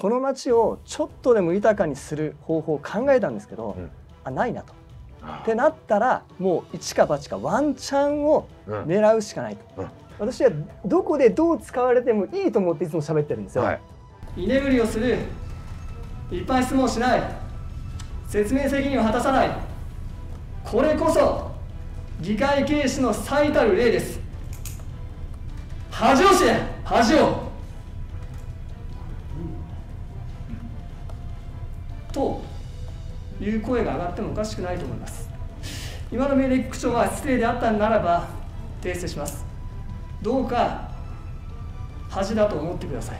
この町をちょっとでも豊かにする方法を考えたんですけど、うん、あないなと。ってなったらもう一か八かワンチャンを狙うしかないと、うんうん、私はどこでどう使われてもいいと思っていつも喋ってるんですよ、はい、居眠りをする一般質問しない説明責任を果たさないこれこそ議会軽視の最たる例です恥を知れ恥をという声が上がってもおかしくないと思います今の命令口調は失礼であったならば訂正しますどうか恥だと思ってください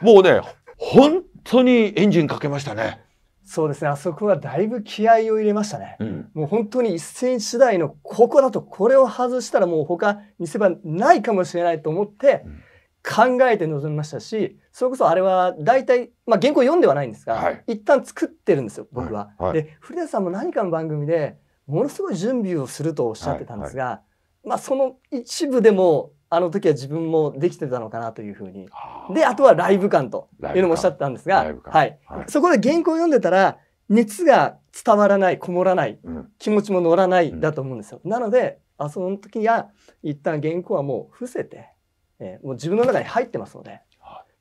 もうね本当にエンジンかけましたねそうですねあそこはだいぶ気合を入れましたね、うん、もう本当に一戦次第のここだとこれを外したらもう他見せ場ないかもしれないと思って、うん考えて臨みましたしそれこそあれは大体、まあ、原稿読んではないんですが、はい、一旦作ってるんですよ僕は。はいはい、で古田さんも何かの番組でものすごい準備をするとおっしゃってたんですが、まあ、その一部でもあの時は自分もできてたのかなというふうにであとはライブ感というのもおっしゃったんですが、はいそこで原稿を読んでたら熱が伝わらないこもらない、うん、気持ちも乗らないだと思うんですよ。うん、なのであその時は一旦原稿はもう伏せて。えー、もう自分の中に入ってますので、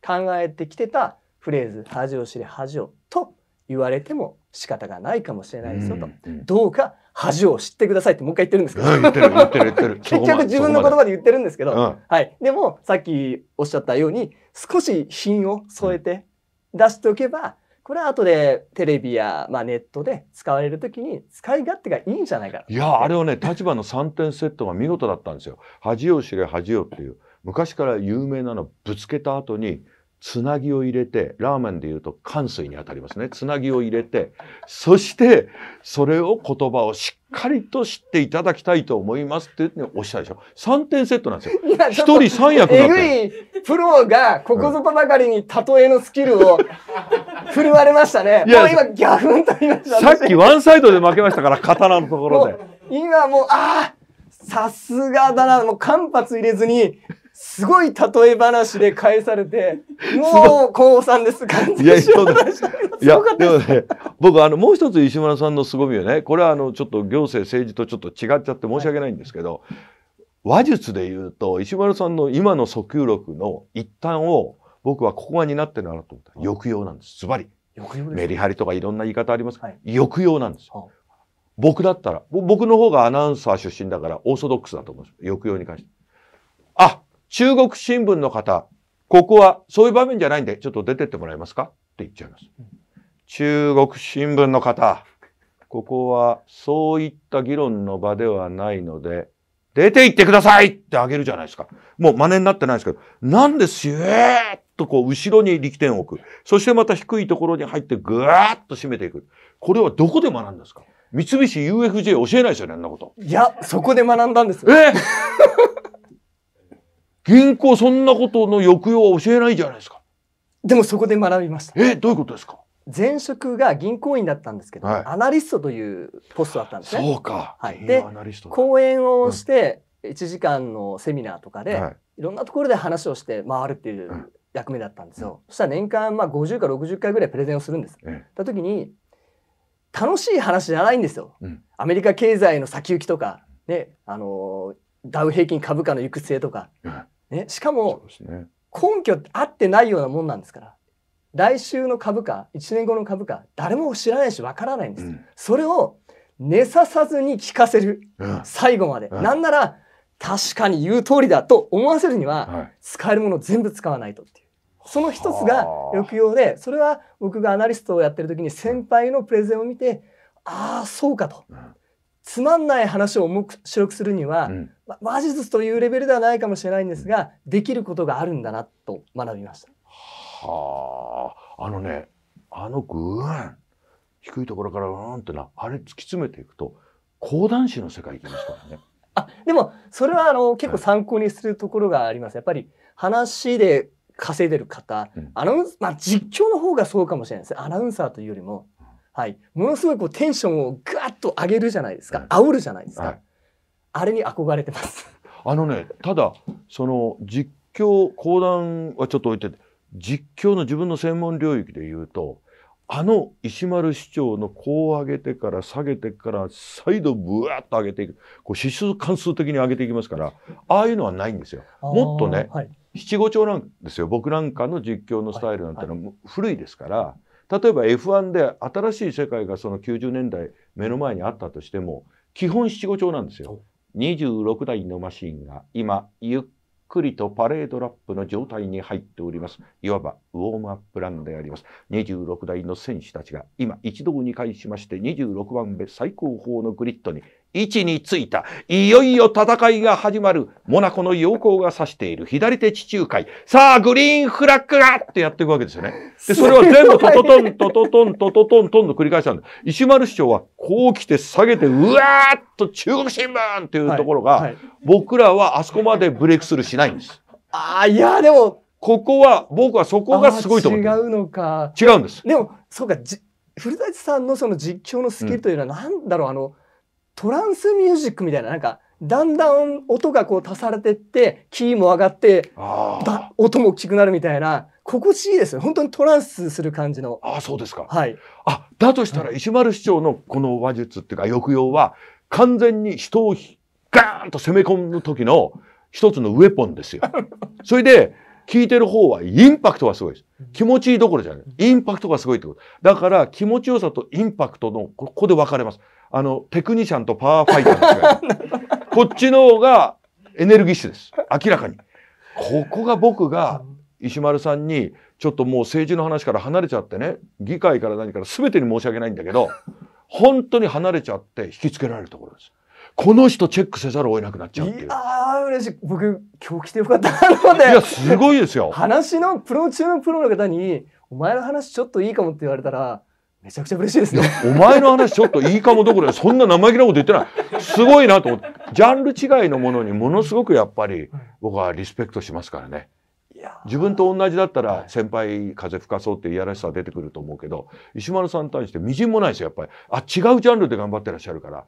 考えてきてたフレーズ「恥を知れ恥を」と言われても仕方がないかもしれないですよと、どうか恥を知ってくださいってもう一回言ってるんですけど、うん、言ってる言ってる言ってる 結局自分の言葉で言ってるんですけど、うん、はい、でもさっきおっしゃったように少し品を添えて出しておけば、これは後でテレビや、まあ、ネットで使われるときに使い勝手がいいんじゃないかいやあれはね立場の3点セットが見事だったんですよ。恥を知れ恥をっていう昔から有名なのぶつけた後につなぎを入れてラーメンでいうとす水にあたりますねつなぎを入れてそしてそれを言葉をしっかりと知っていただきたいと思いますっておっしゃるでしょ3点セットなんですよ1人3役だえぐいプロがここぞとばかりに例えのスキルを、振るわれましたねもう今ギャフンと言いましたさっきワンサイドで負けましたから刀のところで今もうああさすがだなもう間髪入れずにすごい例え話で返されて、もう、高さんです、感じいや、そういや、でもね、僕、あの、もう一つ石村さんの凄みはね、これは、あの、ちょっと行政、政治とちょっと違っちゃって申し訳ないんですけど、はい、話術で言うと、石丸さんの今の訴求力の一端を、僕はここが担ってるなと思った。抑揚なんです。ズバリ。メリハリとかいろんな言い方ありますはい、抑揚なんですよ。僕だったら、僕の方がアナウンサー出身だから、オーソドックスだと思うんです。抑揚に関して。あ中国新聞の方、ここはそういう場面じゃないんで、ちょっと出てってもらえますかって言っちゃいます。中国新聞の方、ここはそういった議論の場ではないので、出て行ってくださいってあげるじゃないですか。もう真似になってないですけど、なんですよえー、っとこう後ろに力点を置く。そしてまた低いところに入ってぐーっと締めていく。これはどこで学んだんですか三菱 UFJ 教えないですよね、あんなこと。いや、そこで学んだんですえ銀行そんなことの抑揚は教えないじゃないですか。でもそこで学びました。え、どういうことですか前職が銀行員だったんですけど、はいアナリストというポストだったんですね。そうか。はいでアナリスト講演をして、1時間のセミナーとかで、はい、いろんなところで話をして回るっていう役目だったんですよ。そしたら年間まあ50か60回ぐらいプレゼンをするんです。た、えた時に楽しい話じゃないんですよ。うんアメリカ経済の先行きとか、ね、あのダウ平均株価の行く末とか、うんね、しかも、ね、根拠って合ってないようなもんなんですから来週の株価1年後の株価誰も知らないしわからないんです、うん、それを寝ささずに聞かせる、うん、最後まで、うん、なんなら確かに言う通りだと思わせるには、はい、使えるもの全部使わないとっていうその一つが抑揚でそれは僕がアナリストをやってる時に先輩のプレゼンを見てああそうかと、うん、つまんない話を面白くするには、うん、ま、話術というレベルではないかもしれないんですが、できることがあるんだなと学びました。はあ、あのね、あのぐーん、低いところからうんってな、あれ突き詰めていくと、講談師の世界行きますからね。あでもそれはあの結構参考にするところがあります。やっぱり話で稼いでる方、うん、アナウンスまあ実況の方がそうかもしれないです。アナウンサーというよりもはい、ものすごいこうテンションをガーッと上げるじゃないですか、煽るじゃないですか、はい、あれに憧れてます。あのね、ただその実況講談はちょっと置いてて、実況の自分の専門領域で言うと、あの石丸市長のこう上げてから下げてから再度ブワッと上げていく、こう指数関数的に上げていきますから、ああいうのはないんですよ。もっとね、はい、七五調なんですよ。僕なんかの実況のスタイルなんてのは古いですから。はいはい例えば F1 で新しい世界がその90年代目の前にあったとしても基本七五調なんですよ。26台のマシンが今ゆっくりとパレードラップの状態に入っております。いわばウォームアップランであります。26台の選手たちが今一堂に会しまして26番目最高峰のグリッドに位置についた。いよいよ戦いが始まる。モナコの陽光が指している左手地中海。さあ、グリーンフラッグがってやっていくわけですよね。で、それは全部トトトン、トトトン、トトトン、トンと繰り返したんで石丸市長はこう来て下げて、うわーっと中国新聞っていうところが、はいはい、僕らはあそこまでブレイクスルーしないんです。ああ、いや、でも、ここは、僕はそこがすごいと思う。違うのか。違うんです。でも、そうか、古舘さんのその実況のスキルというのは、なんだろう、うん、あの、トランスミュージックみたいな、なんか、だんだん音がこう足されてって、キーも上がって、音も大きくなるみたいな、心地いいですよ。本当にトランスする感じの。ああ、そうですか。はい。あ、だとしたら石丸市長のこの話術っていうか、抑揚は、完全に人をガーンと攻め込む時の一つのウェポンですよ。それで、聞いてる方はインパクトがすごいです。気持ちいいどころじゃない。インパクトがすごいってこと。だから気持ちよさとインパクトの、ここで分かれます。あの、テクニシャンとパワーファイターですから。こっちの方がエネルギッシュです。明らかに。ここが僕が石丸さんに、ちょっともう政治の話から離れちゃってね、議会から何から全てに申し訳ないんだけど、本当に離れちゃって引きつけられるところです。この人チェックせざるを得なくなっちゃうっていう。いや嬉しい。僕、今日来てよかったので。いや、すごいですよ。話の、プロ中のプロの方に、お前の話ちょっといいかもって言われたら、めちゃくちゃ嬉しいですね。お前の話ちょっといいかもどころそんな生意気なこと言ってない。すごいなと思って。ジャンル違いのものにものすごくやっぱり僕はリスペクトしますからね。自分と同じだったら先輩風吹かそうっていやらしさは出てくると思うけど石丸さんに対してみじんもないですよやっぱりあ違うジャンルで頑張ってらっしゃるから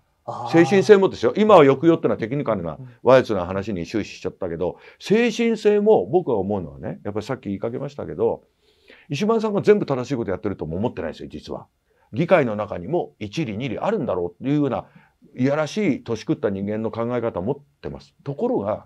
精神性もですよ今は抑揚ってのはテクニカルな和つな話に終始しちゃったけど精神性も僕は思うのはねやっぱりさっき言いかけましたけど石丸さんが全部正しいことやってるとも思ってないですよ、実は。議会の中にも一理二理あるんだろうというような、いやらしい年食った人間の考え方を持ってます。ところが、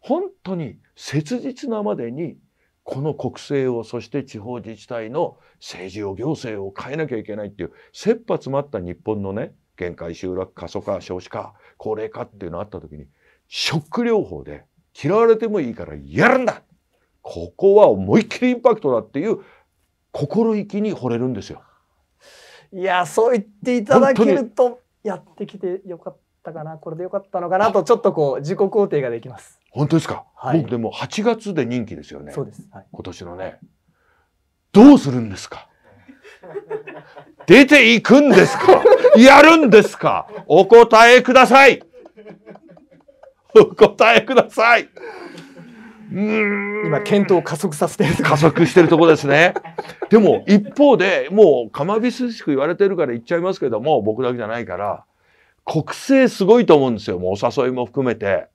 本当に切実なまでに、この国政を、そして地方自治体の政治を、行政を変えなきゃいけないっていう、切羽詰まった日本のね、限界集落、過疎化、少子化、高齢化っていうのあった時に、ショック療法で嫌われてもいいからやるんだここは思いっきりインパクトだっていう心意気に惚れるんですよ。いやそう言っていただけるとやってきてよかったかなこれでよかったのかなとちょっとこう自己肯定ができます。本当ですか、はい、僕でも8月で任期ですよねそうです、はい、今年のねどうするんですか出ていくんですかやるんですかお答えくださいお答えください今検討を加速させてる加速してるとこですね でも一方でもうかまびすしく言われてるから言っちゃいますけども僕だけじゃないから国政すごいと思うんですよもうお誘いも含めて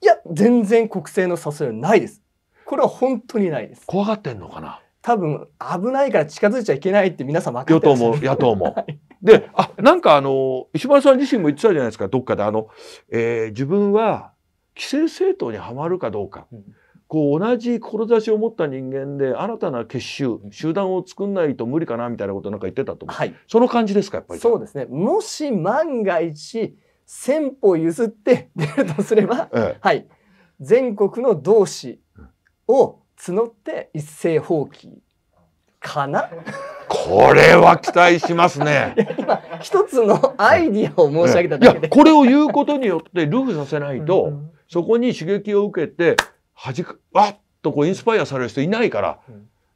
いや全然国政の誘いはないですこれは本当にないです怖がってんのかな多分危ないから近づいちゃいけないって皆さん分かってますよ、与党も 野党も、はい、であなんかあの石丸さん自身も言ってたじゃないですかどっかであの、えー、自分は既成政党にはまるかどうか、うんこう同じ志を持った人間で新たな結集、集団を作んないと無理かなみたいなことなんか言ってたと思う、はい、その感じですかやっぱりそうですねもし万が一先0歩譲って出るとすれば、ええ、はい全国の同志を募って一斉放棄かなこれは期待しますね。今一つのアイディアを申し上げただけで、ええ、これを言うことによってルフさせないと、そこに刺激を受けてはじく、わっとこうインスパイアされる人いないから、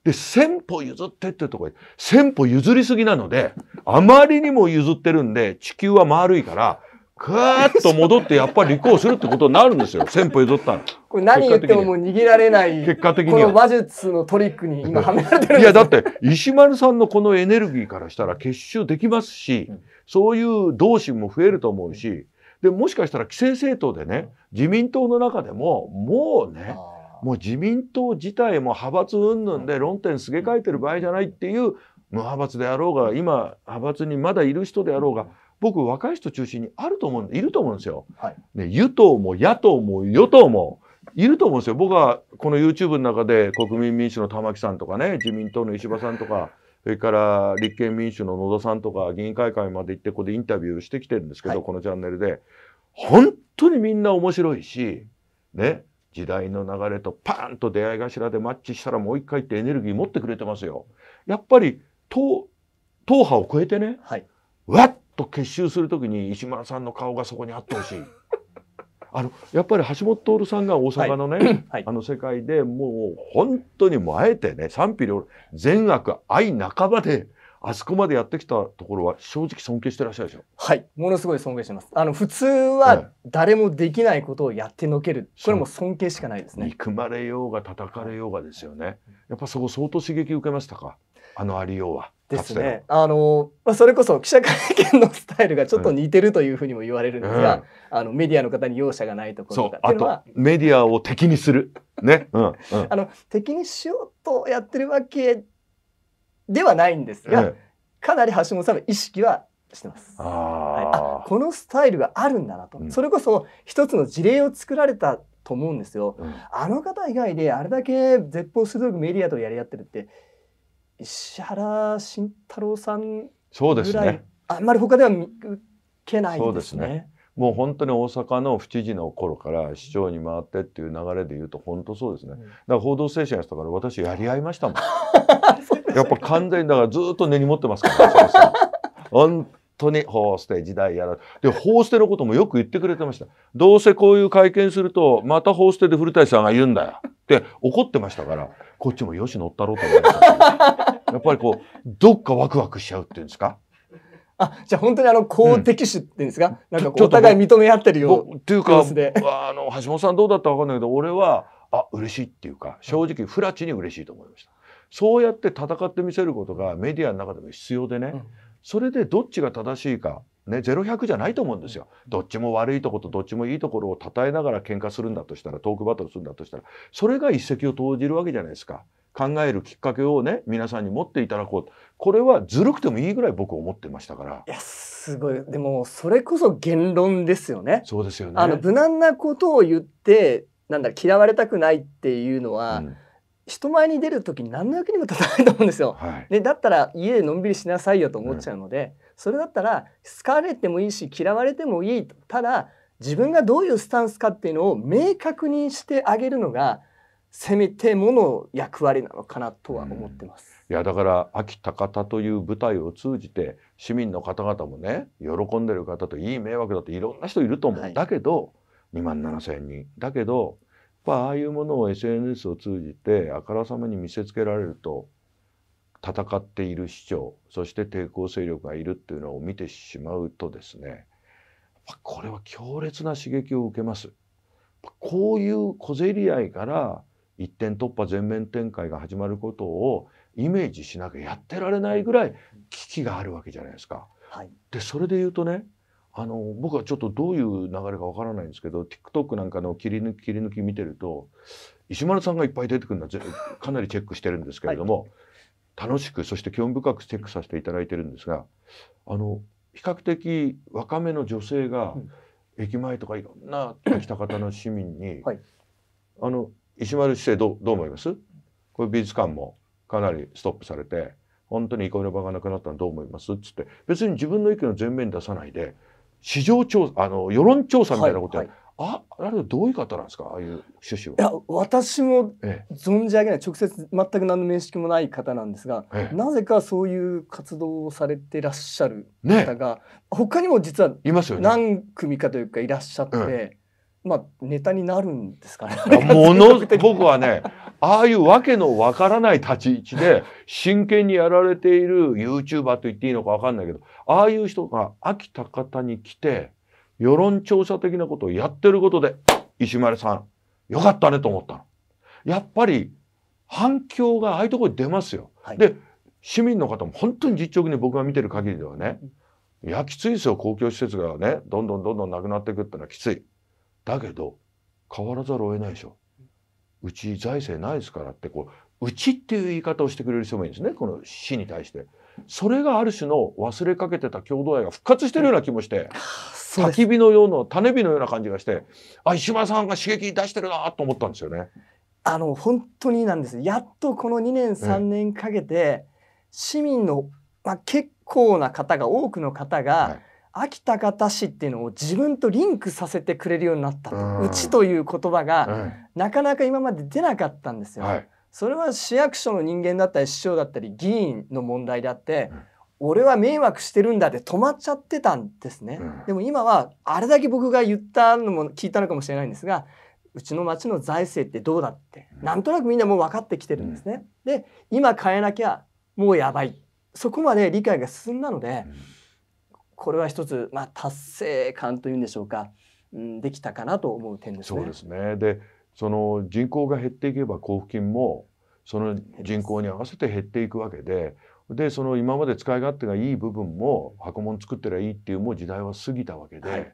で、千歩譲ってってとこで、千歩譲りすぎなので、あまりにも譲ってるんで、地球は丸いから、ぐーっと戻ってやっぱり立候するってことになるんですよ。先歩譲ったら。これ何言ってももう逃げられない。結果的にこの話術のトリックに今はめられてる、いや、だって、石丸さんのこのエネルギーからしたら結集できますし、そういう同心も増えると思うし、でもしかしたら規制政党でね自民党の中でももうねもう自民党自体も派閥云々で論点すげ替えてる場合じゃないっていう無派閥であろうが今派閥にまだいる人であろうが僕若い人中心にあると思ういると思うんですよ。はい、ね与党も野党も与党もいると思うんですよ。僕はこの YouTube の中で国民民主の玉木さんとかね自民党の石破さんとか。それから立憲民主の野田さんとか議員会館まで行ってここでインタビューしてきてるんですけど、はい、このチャンネルで本当にみんな面白いしね時代の流れとパーンと出会い頭でマッチしたらもう一回ってエネルギー持ってくれてますよ。やっぱり党党派を超えてね、はい、わっと結集するときに石丸さんの顔がそこにあってほしい。あのやっぱり橋本徹さんが大阪のね、はい、あの世界でもう本当にもうあえてね賛否両全悪愛半ばであそこまでやってきたところは正直尊敬してらっしゃるでしょはいものすごい尊敬してますあの普通は誰もできないことをやってのける、これも尊敬しかないですね憎まれようが叩かれようがですよねやっぱそこ相当刺激受けましたかあのありようはですねあのまあそれこそ記者会見のスタイルがちょっと似てるというふうにも言われるんですが、うん、あのメディアの方に容赦がないところとかってメディアを敵にするね、うんうん、あの敵にしようとやってるわけではないんですが、かなり橋本さんは意識はしてます。はい、このスタイルがあるんだなと、うん、それこそ一つの事例を作られたと思うんですよ、うん、あの方以外であれだけ絶望鋭くメディアとやり合ってるって石原慎太郎さんぐらい、ね、あんまり他では見受けない、ね、そうですねもう本当に大阪の府知事の頃から市長に回ってっていう流れで言うと本当そうですね、だから報道ステーションやったから私やり合いましたもん やっぱ完全にだからずっと根に持ってますから、ね、本当にホーステ時代やらでホーステのこともよく言ってくれてましたどうせこういう会見するとまたホーステで古谷さんが言うんだよって怒ってましたからこっちもよし乗ったろうと思いましやっぱりこうどっかワクワクしちゃうっていうんですかあじゃあ本当にあの公的視っていうんですか、うん、なんかお互い認め合ってるよっていうかあの橋本さんどうだったか分かんないけど俺はあ嬉しいっていうか正直フラチに嬉しいと思いました。そうやって戦ってみせることがメディアの中でも必要でね、うん、それでどっちが正しいかね、0100じゃないと思うんですよ。どっちも悪いとことどっちもいいところを称えながら喧嘩するんだとしたら、トークバトルするんだとしたら、それが一石を投じるわけじゃないですか。考えるきっかけをね、皆さんに持っていただこう。これはずるくてもいいぐらい僕思ってましたから。いや、すごい。でも、それこそ言論ですよね。そうですよね。あの、無難なことを言って、なんだ、嫌われたくないっていうのは、う人前に出る時に何の役にも立たないと思うんですよ。はい、でだったら家でのんびりしなさいよと思っちゃうので、うん、それだったら好かれてもいいし嫌われてもいいただ自分がどういうスタンスかっていうのを明確にしてあげるのがせめてもの役割なのかなとは思ってます。うん、いやだから秋高田という舞台を通じて市民の方々もね喜んでる方といい迷惑だっていろんな人いると思う、はい、だけど2万7千人だけどぱああいうものを SNS を通じてあからさまに見せつけられると戦っている市長そして抵抗勢力がいるっていうのを見てしまうとですねこれは強烈な刺激を受けます。こういう小競り合いから一点突破全面展開が始まることをイメージしなきゃやってられないぐらい危機があるわけじゃないですか。はい、でそれで言うとねあの僕はちょっとどういう流れかわからないんですけど TikTok なんかの切り抜き切り抜き見てると石丸さんがいっぱい出てくるのはかなりチェックしてるんですけれども、はい、楽しくそして興味深くチェックさせていただいてるんですがあの比較的若めの女性が駅前とかいろんな喜多方の市民に、はい、あの石丸市政どうどう思いますこれ美術館もかなりストップされて本当に憩いの場がなくなったのどう思いますっつって別に自分の意見を前面に出さないで市場調査あの世論調査みたいなことや、はいはいあ、あれどういう方なんですか、ああいう趣旨は。いや、私も存じ上げない、直接全く何の面識もない方なんですが、ええ、なぜかそういう活動をされてらっしゃる方が、ね、他にも実はいます何組かというかいらっしゃって、うん、まあ、ネタになるんですかね。もの僕はねああいうわけのわからない立ち位置で 真剣にやられている YouTuber と言っていいのかわかんないけどああいう人が秋高田に来て世論調査的なことをやってることで石丸さんよかったねと思ったの。やっぱり反響がああいうところに出ますよ。はい、で市民の方も本当に実直に僕が見てる限りではね、いやきついですよ公共施設がねどんどんどんどんなくなっていくってのはきつい。だけど変わらざるを得ないでしょうち財政ないですからってこううちっていう言い方をしてくれる人もいいんですねこの死に対してそれがある種の忘れかけてた郷土愛が復活してるような気もして、焚き火のような種火のような感じがしてあ石破さんが刺激出してるなと思ったんですよね。あの本当になんですやっとこの2年3年かけて、市民の、まあ、結構な方が多くの方が、はい秋田方市っていうのを自分とリンクさせてくれるようになったと、うん、うちという言葉が、なかなか今まで出なかったんですよ。はい、それは市役所の人間だったり市長だったり議員の問題であって、うん、俺は迷惑してるんだって止まっちゃってたんですね、うん、でも今はあれだけ僕が言ったのも聞いたのかもしれないんですがうちの町の財政ってどうだって、うなんとなくみんなもう分かってきてるんですね。で今変えなきゃもうやばいそこまで理解が進んだので。これは一つ、まあ、達成感というんでしょうか、うん、できたかなと思う点ですね。そうですねでその人口が減っていけば交付金もその人口に合わせて減っていくわけででその今まで使い勝手がいい部分も箱物作ってりゃいいっていうもう時代は過ぎたわけで、はい、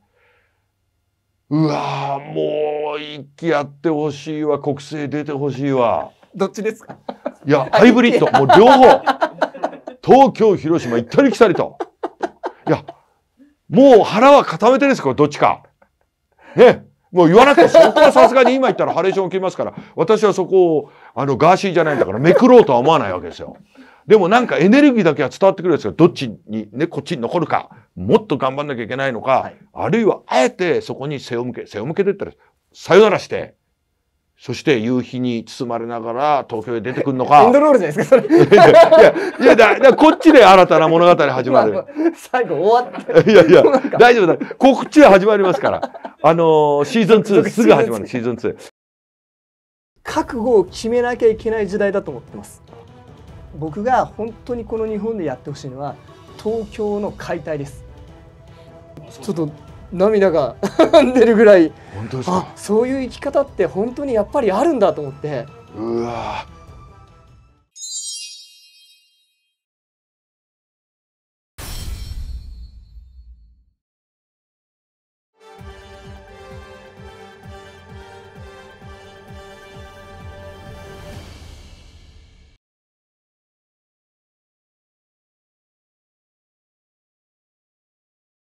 うわもう一気やってほしいわ国政出てほしいわ。どっちですかいやハイブリッドもう両方 東京広島行ったり来たりと。いやもう腹は固めてるんですこれどっちか。ね。もう言わなくて、そこはさすがに今言ったらハレーションを切りますから、私はそこを、あの、ガーシーじゃないんだから、めくろうとは思わないわけですよ。でもなんかエネルギーだけは伝わってくるんですよ。どっちに、ね、こっちに残るか、もっと頑張んなきゃいけないのか、はい、あるいはあえてそこに背を向け、背を向けてったら、さよならして、そして夕日に包まれながら東京へ出てくるのか。エ ンドロールじゃないですか、それ。いや、いやだ、だこっちで新たな物語始まる。最後終わった。いやいや、大丈夫だ。こっちで始まりますから。あのー、シーズン2、すぐ始まる、シーズン2。覚悟を決めなきゃいけない時代だと思ってます。僕が本当にこの日本でやってほしいのは、東京の解体です。ちょっと涙が出 るぐらいあそういう生き方って本当にやっぱりあるんだと思ってうわ